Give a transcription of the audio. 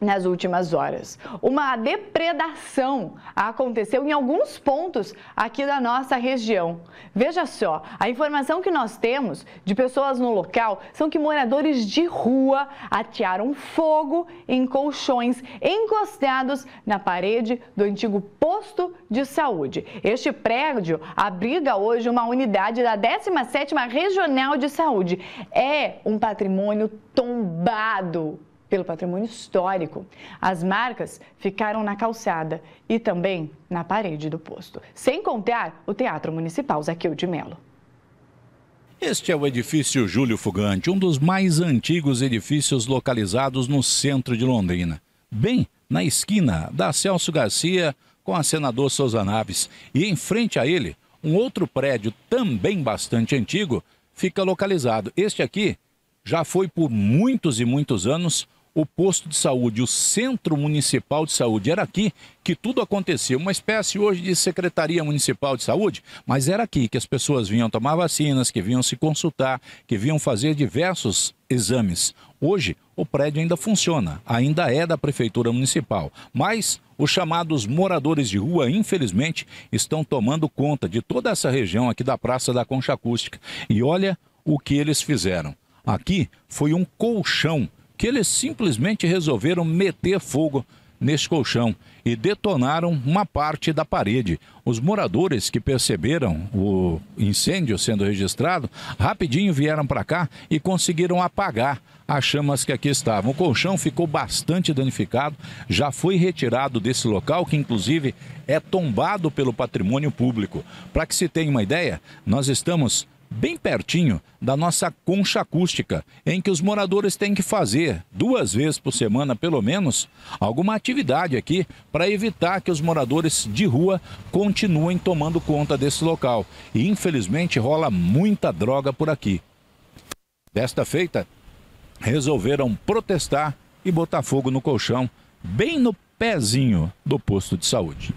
nas últimas horas. Uma depredação aconteceu em alguns pontos aqui da nossa região. Veja só, a informação que nós temos de pessoas no local são que moradores de rua atearam fogo em colchões encostados na parede do antigo posto de saúde. Este prédio abriga hoje uma unidade da 17ª Regional de Saúde. É um patrimônio tombado pelo patrimônio histórico. As marcas ficaram na calçada e também na parede do posto, sem contar o Teatro Municipal Zaqueu de Melo. Este é o edifício Júlio Fugante, um dos mais antigos edifícios localizados no centro de Londrina, bem na esquina da Celso Garcia com a senador Souza Naves. E em frente a ele, um outro prédio também bastante antigo fica localizado. Este aqui já foi por muitos e muitos anos o posto de saúde, o Centro Municipal de Saúde. Era aqui que tudo acontecia. Uma espécie hoje de Secretaria Municipal de Saúde, mas era aqui que as pessoas vinham tomar vacinas, que vinham se consultar, que vinham fazer diversos exames. Hoje, o prédio ainda funciona, ainda é da Prefeitura Municipal, mas os chamados moradores de rua, infelizmente, estão tomando conta de toda essa região aqui da Praça da Concha Acústica. E olha o que eles fizeram. Aqui foi um colchão que eles simplesmente resolveram meter fogo neste colchão e detonaram uma parte da parede. Os moradores que perceberam o incêndio sendo registrado rapidinho vieram para cá e conseguiram apagar as chamas que aqui estavam. O colchão ficou bastante danificado, já foi retirado desse local, que inclusive é tombado pelo patrimônio público. Para que se tenha uma ideia, nós estamos bem pertinho da nossa concha acústica, em que os moradores têm que fazer, duas vezes por semana pelo menos, alguma atividade aqui para evitar que os moradores de rua continuem tomando conta desse local. E infelizmente rola muita droga por aqui. Desta feita, resolveram protestar e botar fogo no colchão, bem no pezinho do posto de saúde.